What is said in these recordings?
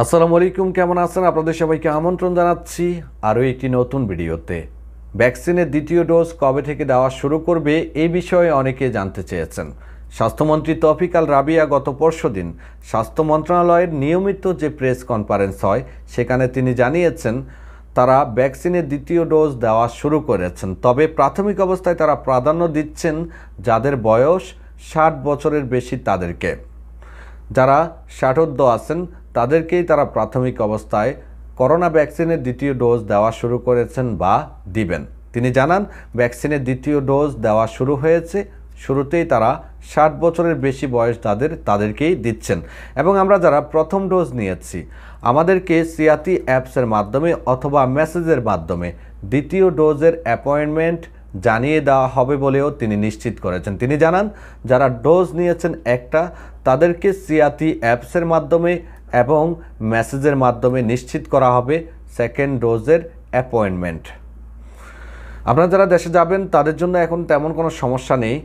আসসালামু আলাইকুম কেমন আছেন আপনাদের সবাইকে আমন্ত্রণ জানাচ্ছি আরও একটি নতুন ভিডিওতে ভ্যাকসিনের দ্বিতীয় ডোজ কবে থেকে দেওয়া শুরু করবে এই বিষয়ে অনেকে জানতে চেয়েছেন স্বাস্থ্যমন্ত্রী তফিক আল রাবিয়া গত পরশু দিন স্বাস্থ্য মন্ত্রণালয়ের নিয়মিত যে প্রেস কনফারেন্স হয় সেখানে তিনি জানিয়েছেন তারা ভ্যাকসিনের দ্বিতীয় ডোজ দেওয়া শুরু করেছেন তবে প্রাথমিক অবস্থায় তারা প্রাধান্য দিচ্ছেন যাদের বয়স ষাট বছরের বেশি তাদেরকে যারা ষাটোর্ধ আছেন তাদেরকেই তারা প্রাথমিক অবস্থায় করোনা ভ্যাকসিনের দ্বিতীয় ডোজ দেওয়া শুরু করেছেন বা দিবেন তিনি জানান ভ্যাকসিনের দ্বিতীয় ডোজ দেওয়া শুরু হয়েছে শুরুতেই তারা ষাট বছরের বেশি বয়স তাদের তাদেরকেই দিচ্ছেন এবং আমরা যারা প্রথম ডোজ নিয়েছি আমাদেরকে সিয়াতি অ্যাপসের মাধ্যমে অথবা মেসেজের মাধ্যমে দ্বিতীয় ডোজের অ্যাপয়েন্টমেন্ট জানিয়ে দেওয়া হবে বলেও তিনি নিশ্চিত করেছেন তিনি জানান যারা ডোজ নিয়েছেন একটা তাদেরকে সিয়াতি অ্যাপসের মাধ্যমে এবং মেসেজের মাধ্যমে নিশ্চিত করা হবে সেকেন্ড ডোজের অ্যাপয়েন্টমেন্ট আপনারা যারা দেশে যাবেন তাদের জন্য এখন তেমন কোনো সমস্যা নেই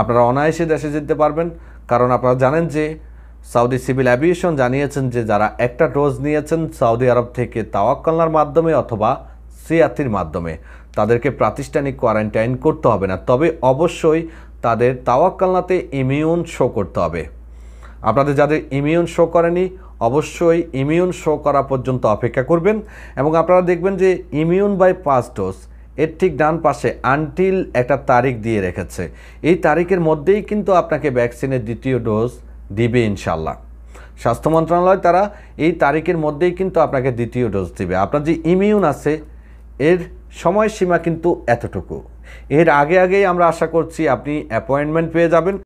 আপনারা অনায়াসে দেশে যেতে পারবেন কারণ আপনারা জানেন যে সৌদি সিভিল অ্যাভিয়েশন জানিয়েছেন যে যারা একটা ডোজ নিয়েছেন সৌদি আরব থেকে তাওয়াকলার মাধ্যমে অথবা সিয়াতির মাধ্যমে তাদেরকে প্রাতিষ্ঠানিক কোয়ারেন্টাইন করতে হবে না তবে অবশ্যই তাদের তাওয়াক্কালনাতে ইমিউন শো করতে হবে আপনাদের যাদের ইমিউন শো করেনি অবশ্যই ইমিউন শো করা পর্যন্ত অপেক্ষা করবেন এবং আপনারা দেখবেন যে ইমিউন বাই পাঁচ ডোজ এর ঠিক ডান পাশে আনটিল একটা তারিখ দিয়ে রেখেছে এই তারিখের মধ্যেই কিন্তু আপনাকে ভ্যাকসিনের দ্বিতীয় ডোজ দিবে ইনশাল্লাহ স্বাস্থ্য মন্ত্রণালয় তারা এই তারিখের মধ্যেই কিন্তু আপনাকে দ্বিতীয় ডোজ দিবে আপনার যে ইমিউন আছে এর সময়সীমা কিন্তু এতটুকু এর আগে আগেই আমরা আশা করছি আপনি অ্যাপয়েন্টমেন্ট পেয়ে যাবেন